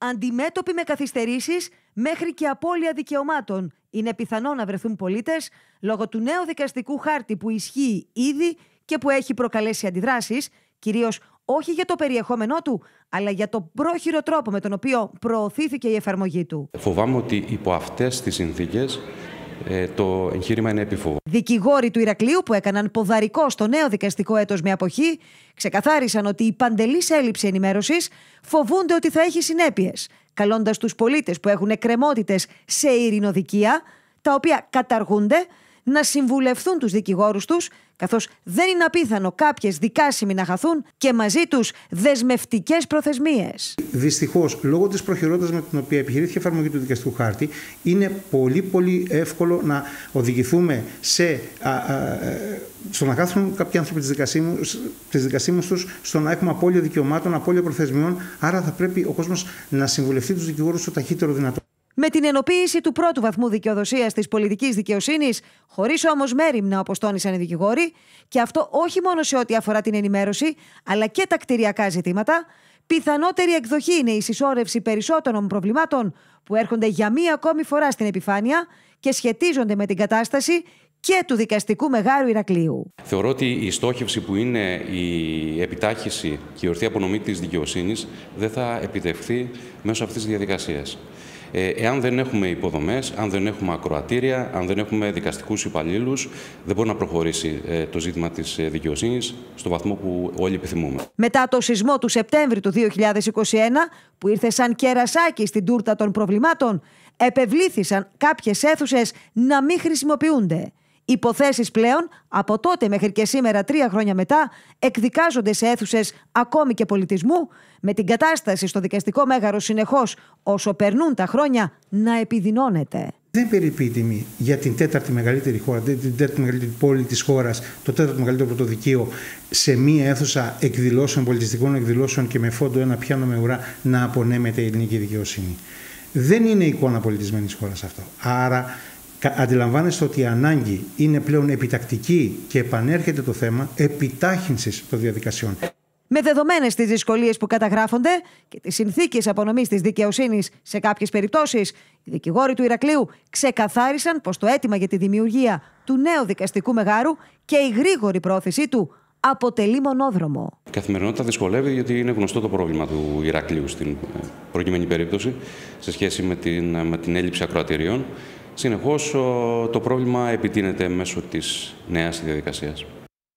αντιμέτωποι με καθυστερήσεις μέχρι και απώλεια δικαιωμάτων. Είναι πιθανό να βρεθούν πολίτες λόγω του νέου δικαστικού χάρτη που ισχύει ήδη και που έχει προκαλέσει αντιδράσεις, κυρίως όχι για το περιεχόμενό του, αλλά για τον πρόχειρο τρόπο με τον οποίο προωθήθηκε η εφαρμογή του. Φοβάμαι ότι υπό αυτές τις συνθήκες ε, το εγχείρημα είναι επιφόβο. Δικηγόροι του Ηρακλείου που έκαναν ποδαρικό στο νέο δικαστικό έτος με αποχή ξεκαθάρισαν ότι η παντελής έλλειψη ενημέρωσης φοβούνται ότι θα έχει συνέπειες, καλώντας τους πολίτες που έχουν εκκρεμότητες σε ειρηνοδικία, τα οποία καταργούνται να συμβουλευθούν τους δικηγόρους τους, καθώς δεν είναι απίθανο κάποιες δικάσιμοι να χαθούν και μαζί τους δεσμευτικές προθεσμίες. Δυστυχώς, λόγω της προχειρότητας με την οποία επιχειρήθηκε η εφαρμογή του δικαστικού χάρτη, είναι πολύ πολύ εύκολο να οδηγηθούμε σε, α, α, στο να κάθουν κάποιοι άνθρωποι της δικασίμου τους, στο να έχουμε απώλεια δικαιωμάτων, απώλεια προθεσμιών. Άρα θα πρέπει ο κόσμος να συμβουλευτεί τους δικηγόρους το ταχύτερο δυνατό. Με την ενοποίηση του πρώτου βαθμού δικαιοδοσίας της πολιτικής δικαιοσύνης, χωρίς όμως μέρημνα, όπως τόνισαν οι δικηγόροι, και αυτό όχι μόνο σε ό,τι αφορά την ενημέρωση, αλλά και τα κτηριακά ζητήματα, πιθανότερη εκδοχή είναι η συσσόρευση περισσότερων προβλημάτων που έρχονται για μία ακόμη φορά στην επιφάνεια και σχετίζονται με την κατάσταση και του δικαστικού μεγάλου Ηρακλείου. Θεωρώ ότι η στόχευση που είναι η επιτάχυση και η ορθή απονομή της δικαιοσύνης, δεν θα επιτευχθεί μέσω αυτής της διαδικασίας. Ε, εάν δεν έχουμε υποδομές, αν δεν έχουμε ακροατήρια, αν δεν έχουμε δικαστικούς υπαλλήλους, δεν μπορεί να προχωρήσει ε, το ζήτημα της ε, δικαιοσύνης στο βαθμό που όλοι επιθυμούμε. Μετά το σεισμό του Σεπτέμβρη του 2021, που ήρθε σαν κερασάκι στην τούρτα των προβλημάτων, επευλήθησαν κάποιες αίθουσες να μην χρησιμοποιούνται. Υποθέσεις πλέον, από τότε μέχρι και σήμερα, τρία χρόνια μετά, εκδικάζονται σε αίθουσες ακόμη και πολιτισμού, με την κατάσταση στο δικαστικό μέγαρο συνεχώς, όσο περνούν τα χρόνια, να επιδεινώνεται. Δεν περιποιεί η τιμή για την τέταρτη μεγαλύτερη χώρα, την τέταρτη μεγαλύτερη πόλη της χώρας, το τέταρτο μεγαλύτερο πρωτοδικείο, σε μία αίθουσα εκδηλώσεων, πολιτιστικών εκδηλώσεων και με φόντο ένα πιάνο με ουρά να απονέμεται η ελληνική δικαιοσύνη. Δεν είναι εικόνα πολιτισμένης χώρας αυτό. Άρα αντιλαμβάνεστε ότι η ανάγκη είναι πλέον επιτακτική και επανέρχεται το θέμα επιτάχυνσης των διαδικασιών. Με δεδομένες τις δυσκολίες που καταγράφονται και τις συνθήκες απονομής της δικαιοσύνης σε κάποιες περιπτώσεις, οι δικηγόροι του Ηρακλείου ξεκαθάρισαν πως το αίτημα για τη δημιουργία του νέου δικαστικού μεγάρου και η γρήγορη πρόθεσή του αποτελεί μονόδρομο. Η καθημερινότητα δυσκολεύει γιατί είναι γνωστό το πρόβλημα του Ηρακλείου στην ε, προκειμένη περίπτωση σε σχέση με την, ε, με την έλλειψη ακροατηρίων. Συνεχώς το πρόβλημα επιτείνεται μέσω της νέας διαδικασίας.